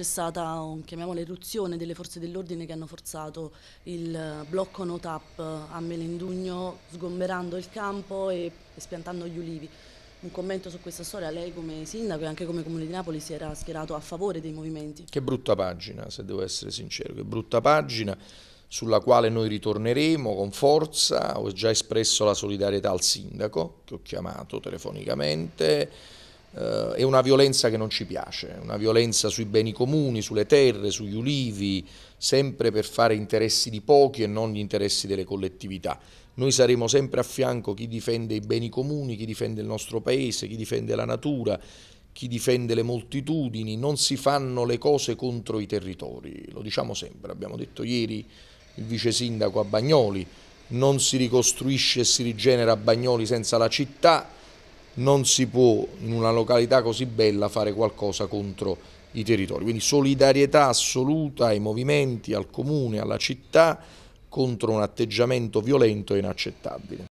c'è stata, chiamiamola eruzione, delle forze dell'ordine che hanno forzato il eh, blocco no tap eh, a Melendugno, sgomberando il campo e spiantando gli ulivi. Un commento su questa storia, lei come sindaco e anche come comune di Napoli si era schierato a favore dei movimenti. Che brutta pagina, se devo essere sincero, che brutta pagina sulla quale noi ritorneremo con forza, ho già espresso la solidarietà al sindaco che ho chiamato telefonicamente, eh, è una violenza che non ci piace, una violenza sui beni comuni, sulle terre, sugli ulivi, sempre per fare interessi di pochi e non gli interessi delle collettività. Noi saremo sempre a fianco chi difende i beni comuni, chi difende il nostro paese, chi difende la natura, chi difende le moltitudini, non si fanno le cose contro i territori, lo diciamo sempre, abbiamo detto ieri il vice sindaco a Bagnoli, non si ricostruisce e si rigenera a Bagnoli senza la città, non si può in una località così bella fare qualcosa contro i territori. Quindi solidarietà assoluta ai movimenti, al comune, alla città contro un atteggiamento violento e inaccettabile.